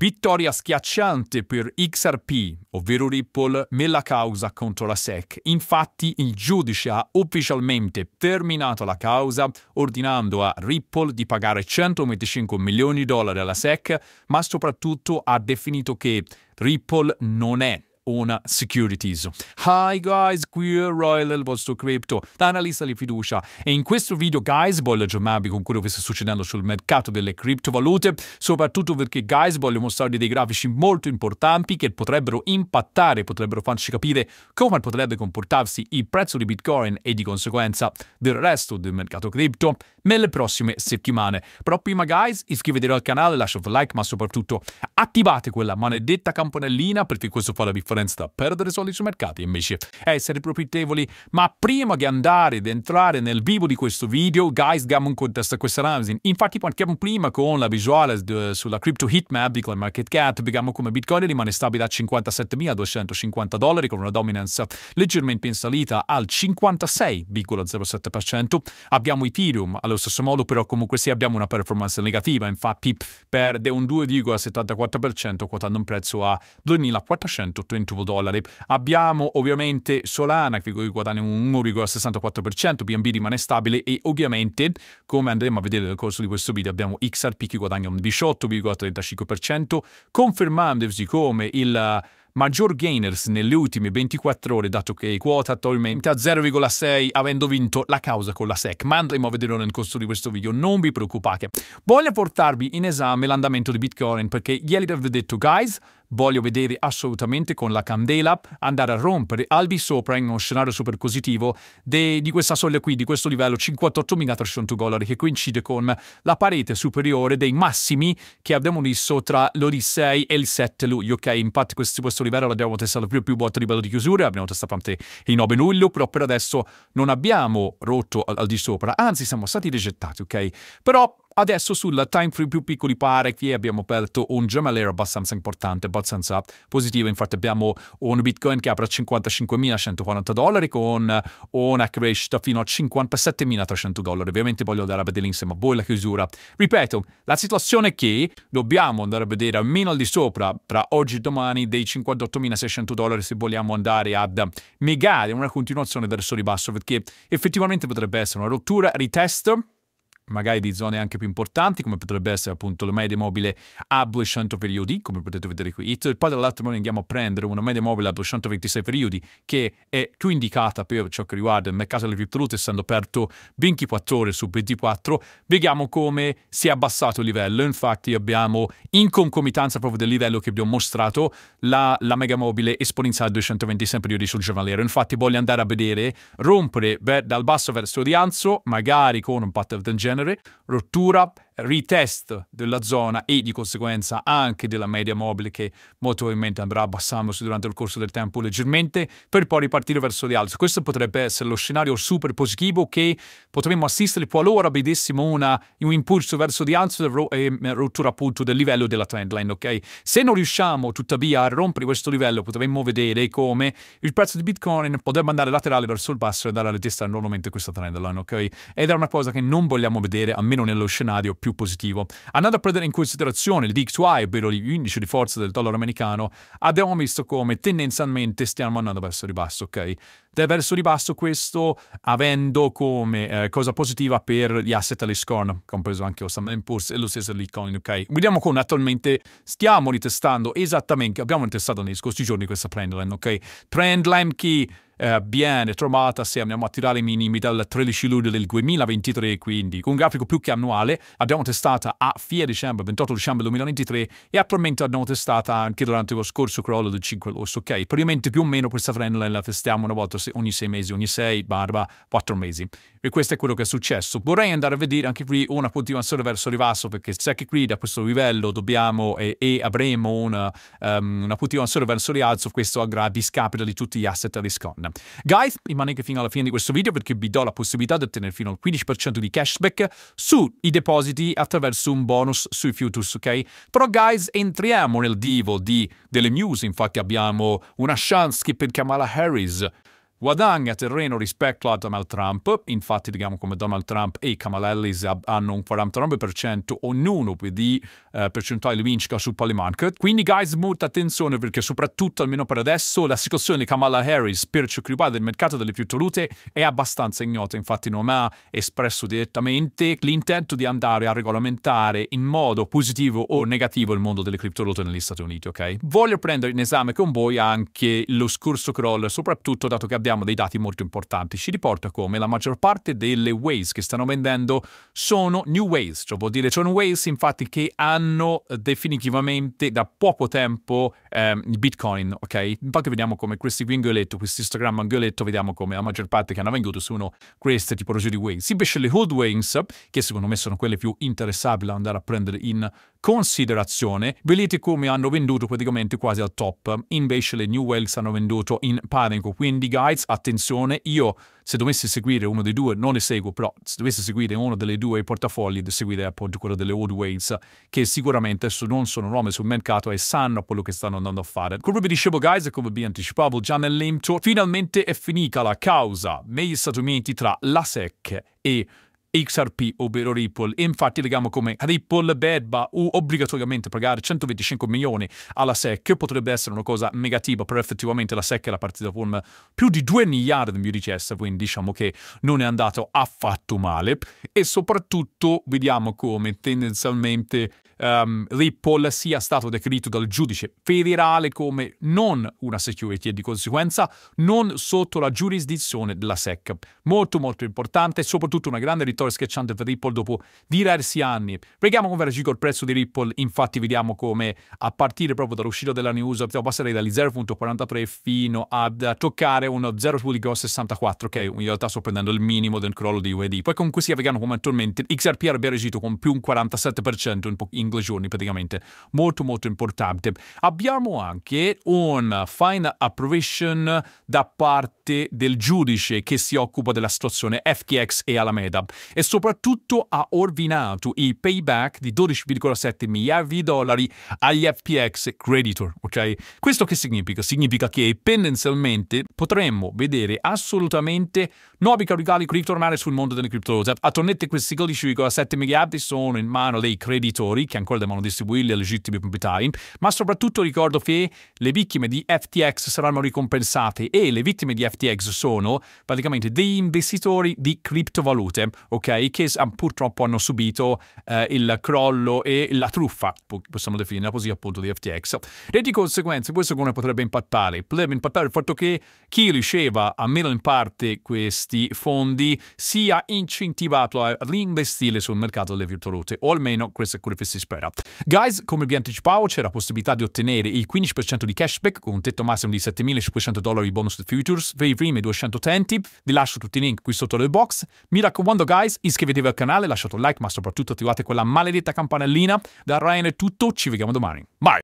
Vittoria schiacciante per XRP, ovvero Ripple, nella causa contro la SEC. Infatti il giudice ha ufficialmente terminato la causa ordinando a Ripple di pagare 125 milioni di dollari alla SEC, ma soprattutto ha definito che Ripple non è una securities. Hi guys, qui è Royal, il vostro crypto, da analista di fiducia e in questo video guys voglio aggiornarvi con quello che sta succedendo sul mercato delle criptovalute, soprattutto perché guys voglio mostrarvi dei grafici molto importanti che potrebbero impattare, potrebbero farci capire come potrebbe comportarsi il prezzo di Bitcoin e di conseguenza del resto del mercato cripto nelle prossime settimane. Però prima guys iscrivetevi al canale, lasciate un like ma soprattutto attivate quella maledetta campanellina perché questo fa la differenza da perdere soldi sui mercati e invece essere profittevoli. Ma prima di andare ed entrare nel vivo di questo video guys diamo un contesto a questa analisi. Infatti partiamo prima con la visuale eh, sulla crypto heatmap di CoinMarketCap vediamo come Bitcoin rimane stabile a 57.250 dollari con una dominance leggermente in salita al 56,07%. Abbiamo Ethereum allo stesso modo, però comunque sì abbiamo una performance negativa, infatti perde un 2,74% quotando un prezzo a 2.431 dollari. Abbiamo ovviamente Solana che guadagna un 1,64%, BNB rimane stabile e ovviamente, come andremo a vedere nel corso di questo video, abbiamo XRP che guadagna un 18,35%, confermandosi come il maggior gainers nelle ultime 24 ore, dato che quota attualmente a 0,6, avendo vinto la causa con la SEC. Ma andremo a vederlo nel corso di questo video, non vi preoccupate. Voglio portarvi in esame l'andamento di Bitcoin, perché ieri vi ho detto, guys, Voglio vedere assolutamente con la candela andare a rompere al di sopra in uno scenario super positivo de, di questa soglia qui, di questo livello 58.300 dollari che coincide con la parete superiore dei massimi che abbiamo visto tra l'Orissei e il 7 luglio, ok? Infatti questo, questo livello l'abbiamo testato più più volte a livello di chiusura, abbiamo testato anche il 9 luglio, però per adesso non abbiamo rotto al, al di sopra, anzi siamo stati rigettati, ok? Però Adesso sulla time frame più piccoli pare che abbiamo aperto un giornaliero abbastanza importante, abbastanza positivo. Infatti abbiamo un Bitcoin che apre a 55.140 dollari con una crescita fino a 57.300 dollari. Ovviamente voglio andare a vedere insieme a voi la chiusura. Ripeto, la situazione è che dobbiamo andare a vedere almeno al di sopra, tra oggi e domani, dei 58.600 dollari se vogliamo andare ad negare una continuazione verso il ribasso perché effettivamente potrebbe essere una rottura, ritest magari di zone anche più importanti, come potrebbe essere appunto la media mobile a 200 periodi, come potete vedere qui. E poi dall'altro noi andiamo a prendere una media mobile a 226 periodi, che è più indicata per ciò che riguarda il mercato delle criptovalute, essendo aperto 24 ore su 24, vediamo come si è abbassato il livello. Infatti abbiamo in concomitanza proprio del livello che vi ho mostrato la, la mega mobile esponenziale a 226 periodi sul giornaliero. Infatti voglio andare a vedere rompere dal basso verso il rialzo, magari con un pattern del genere, January, rottura retest della zona e di conseguenza anche della media mobile che molto probabilmente andrà abbassandosi durante il corso del tempo leggermente per poi ripartire verso di alze. Questo potrebbe essere lo scenario super positivo che potremmo assistere qualora vedessimo una, un impulso verso di alzo e eh, rottura appunto del livello della trendline, ok? Se non riusciamo tuttavia a rompere questo livello potremmo vedere come il prezzo di Bitcoin potrebbe andare laterale verso il basso e andare a testa nuovamente questa trendline, ok? Ed è una cosa che non vogliamo vedere almeno nello scenario più più positivo. Andando a prendere in considerazione il DXY, ovvero l'indice di forza del dollaro americano, abbiamo visto come tendenzialmente stiamo andando verso il ribasso, ok? Da verso il ribasso questo avendo come eh, cosa positiva per gli asset all'ISCON, compreso anche lo Standard Poor's e lo stesso l'Icon, ok? Vediamo come attualmente stiamo ritestando esattamente, abbiamo ritestato negli scorsi giorni questa trendline, ok? Trendline che eh, viene trovatasi, andiamo a tirare i minimi dal 13 luglio del 2023, quindi con un grafico più che annuale, abbiamo testata a fine dicembre, 28 dicembre 2023 e attualmente abbiamo testata anche durante lo scorso crollo del 5 agosto, ok? Praticamente più o meno questa trend la testiamo una volta ogni 6 mesi, ogni 6 barba 4 mesi. E questo è quello che è successo. Vorrei andare a vedere anche qui una continuazione verso il ribasso, perché se anche qui da questo livello dobbiamo e, e avremo una, um, una, continuazione verso il rialzo, questo andrà a discapito di tutti gli asset a riscon. Guys, rimanete fino alla fine di questo video perché vi do la possibilità di ottenere fino al 15% di cashback sui depositi attraverso un bonus sui futures, ok? Però guys, entriamo nel divo di, delle news, infatti abbiamo una chance che per Kamala Harris guadagna terreno rispetto a Donald Trump, infatti diciamo come Donald Trump e Kamala Harris hanno un 49% ognuno di eh, percentuale vincita su polymarket, quindi guys molta attenzione perché soprattutto almeno per adesso la situazione di Kamala Harris per ciò che riguarda il mercato delle criptovalute è abbastanza ignota, infatti non ha espresso direttamente l'intento di andare a regolamentare in modo positivo o negativo il mondo delle criptovalute negli Stati Uniti, ok? Voglio prendere in esame con voi anche lo scorso crawl, soprattutto dato che abbiamo abbiamo dei dati molto importanti. Ci riporta come la maggior parte delle Waze che stanno vendendo sono new Waze, cioè vuol dire sono Waze infatti che hanno eh, definitivamente da poco tempo ehm, Bitcoin, ok? Infatti vediamo come questi qui in Goletto, questi Instagram in gioielletto, vediamo come la maggior parte che hanno venduto sono queste tipologie di Waze. Invece le hood Waze, che secondo me sono quelle più interessabili da andare a prendere in considerazione, vedete come hanno venduto praticamente quasi al top, invece le New Wells hanno venduto in panico, quindi guys, attenzione, io se dovessi seguire uno dei due, non le seguo, però se dovessi seguire uno delle due portafogli, seguire appunto quello delle Old Wales, che sicuramente non sono nome sul mercato e sanno quello che stanno andando a fare. Come vi dicevo guys, e come vi anticipavo già nell'intro, finalmente è finita la causa negli Stati Uniti tra la SEC e XRP, ovvero Ripple. E infatti leggiamo come Ripple debba obbligatoriamente pagare 125 milioni alla SEC, che potrebbe essere una cosa negativa, però effettivamente la SEC è la partita con più di 2 miliardi di richieste, quindi diciamo che non è andato affatto male. E soprattutto vediamo come tendenzialmente um, ehm, Ripple sia stato decrito dal giudice federale come non una security e di conseguenza non sotto la giurisdizione della SEC. Molto molto importante e soprattutto una grande vittoria schiacciante per Ripple dopo diversi anni. Preghiamo con vertigo col prezzo di Ripple, infatti vediamo come a partire proprio dall'uscita della news possiamo passare dagli 0.43 fino a toccare uno 0.64 che in realtà sto prendendo il minimo del crollo di UED. Poi comunque sia vegano come attualmente XRP avrebbe reagito con più un 47% in inglegioni praticamente molto molto importante abbiamo anche un fine approvision da parte del giudice che si occupa della situazione FTX e Alameda e soprattutto ha ordinato i payback di 12,7 miliardi di dollari agli FTX creditor ok questo che significa significa che tendenzialmente potremmo vedere assolutamente nuovi capitali ritornare sul mondo delle criptovalute attualmente questi 12,7 miliardi sono in mano dei creditori che che ancora devono distribuirli ai legittimi proprietari, ma soprattutto ricordo che le vittime di FTX saranno ricompensate e le vittime di FTX sono praticamente degli investitori di criptovalute, ok? Che purtroppo hanno subito eh, il crollo e la truffa, possiamo definirla così appunto, di FTX. E di conseguenza questo come potrebbe impattare? Potrebbe impattare il fatto che chi riceva almeno in parte questi fondi sia incentivato a reinvestire sul mercato delle virtualute, o almeno questa è quello che si spera. Guys, come vi anticipavo, c'è la possibilità di ottenere il 15% di cashback con un tetto massimo di 7.500 dollari bonus futures per i primi 200 Vi lascio tutti i link qui sotto nel box. Mi raccomando, guys, iscrivetevi al canale, lasciate un like, ma soprattutto attivate quella maledetta campanellina. Da Ryan è tutto, ci vediamo domani. Bye!